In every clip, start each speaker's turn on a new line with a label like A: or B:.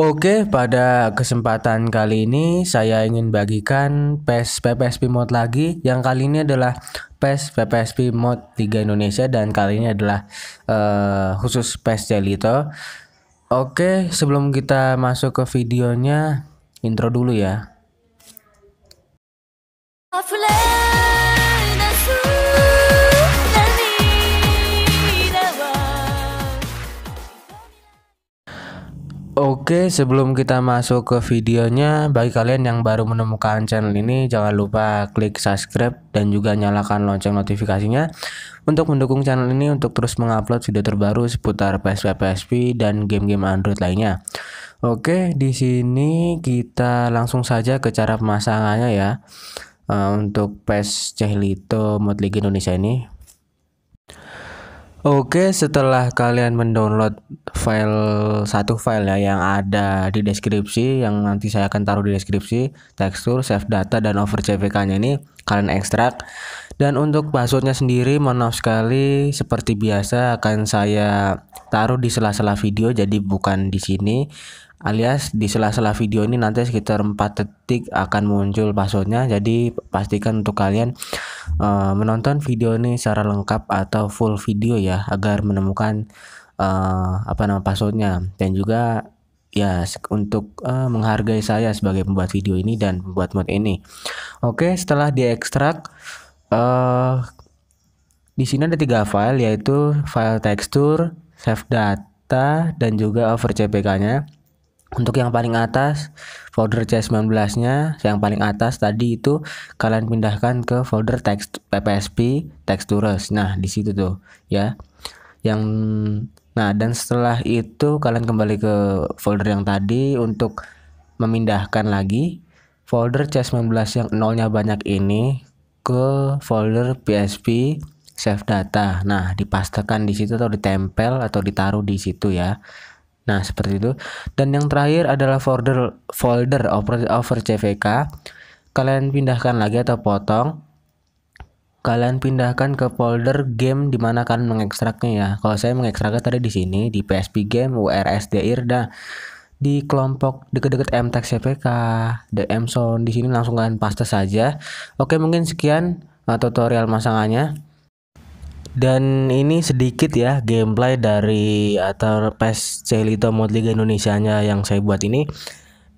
A: Oke, pada kesempatan kali ini saya ingin bagikan PES PPSP mod lagi yang kali ini adalah PES PPSP mod 3 Indonesia dan kali ini adalah uh, khusus PES Celito. Oke, sebelum kita masuk ke videonya, intro dulu ya. Oke, sebelum kita masuk ke videonya, bagi kalian yang baru menemukan channel ini, jangan lupa klik subscribe dan juga nyalakan lonceng notifikasinya untuk mendukung channel ini untuk terus mengupload video terbaru seputar PSP, PSP dan game-game Android lainnya. Oke, di sini kita langsung saja ke cara pemasangannya ya. Uh, untuk PES Cehlito Mod League Indonesia ini Oke, setelah kalian mendownload file satu file ya yang ada di deskripsi yang nanti saya akan taruh di deskripsi, tekstur, save data dan over CVK-nya ini kalian ekstrak. Dan untuk passwordnya sendiri mohon maaf sekali seperti biasa akan saya taruh di sela-sela video jadi bukan di sini alias di sela-sela video ini nanti sekitar 4 detik akan muncul passwordnya jadi pastikan untuk kalian uh, menonton video ini secara lengkap atau full video ya agar menemukan uh, apa nama passwordnya dan juga ya untuk uh, menghargai saya sebagai pembuat video ini dan pembuat mod ini oke setelah diekstrak uh, di sini ada tiga file yaitu file tekstur, save data, dan juga over CPK-nya. Untuk yang paling atas folder C19-nya, yang paling atas tadi itu kalian pindahkan ke folder text PPSP textures. Nah, di situ tuh ya. Yang nah dan setelah itu kalian kembali ke folder yang tadi untuk memindahkan lagi folder C19 yang nolnya banyak ini ke folder PSP save data. Nah, dipastekan di situ atau ditempel atau ditaruh di situ ya. Nah, seperti itu. Dan yang terakhir adalah folder folder over, over CVK. Kalian pindahkan lagi atau potong. Kalian pindahkan ke folder game di mana kalian mengekstraknya ya. Kalau saya mengekstraknya tadi di sini di PSP game URS dan nah, di kelompok deket-deket MTEK CPK DM Sound di sini langsung kalian paste saja. Oke, mungkin sekian uh, tutorial masangannya. Dan ini sedikit ya gameplay dari atau uh, PES Celito Mod Liga Indonesia-nya yang saya buat ini.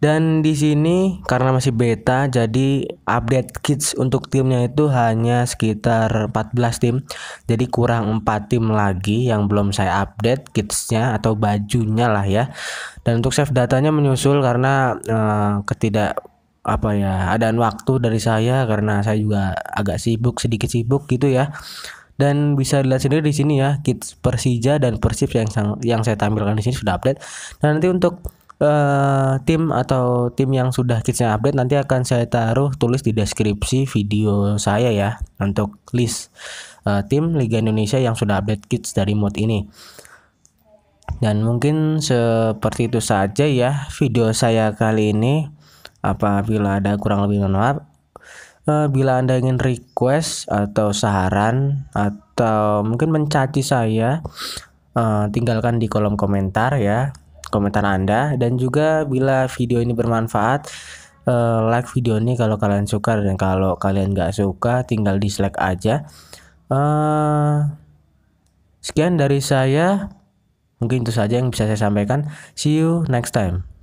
A: Dan di sini karena masih beta jadi update kits untuk timnya itu hanya sekitar 14 tim. Jadi kurang 4 tim lagi yang belum saya update kitsnya atau bajunya lah ya. Dan untuk save datanya menyusul karena eh, ketidak apa ya adaan waktu dari saya karena saya juga agak sibuk sedikit sibuk gitu ya dan bisa dilihat sendiri di sini ya kits Persija dan Persib yang yang saya tampilkan di sini sudah update dan nanti untuk uh, tim atau tim yang sudah kitchen update nanti akan saya taruh tulis di deskripsi video saya ya untuk list uh, tim Liga Indonesia yang sudah update kits dari mod ini. Dan mungkin seperti itu saja ya video saya kali ini. Apabila ada kurang lebih mohon maaf. Eh, bila Anda ingin request atau saran atau mungkin mencaci saya, tinggalkan di kolom komentar ya komentar Anda dan juga bila video ini bermanfaat eh, like video ini kalau kalian suka dan kalau kalian nggak suka tinggal dislike aja. Eh, sekian dari saya. Mungkin itu saja yang bisa saya sampaikan. See you next time.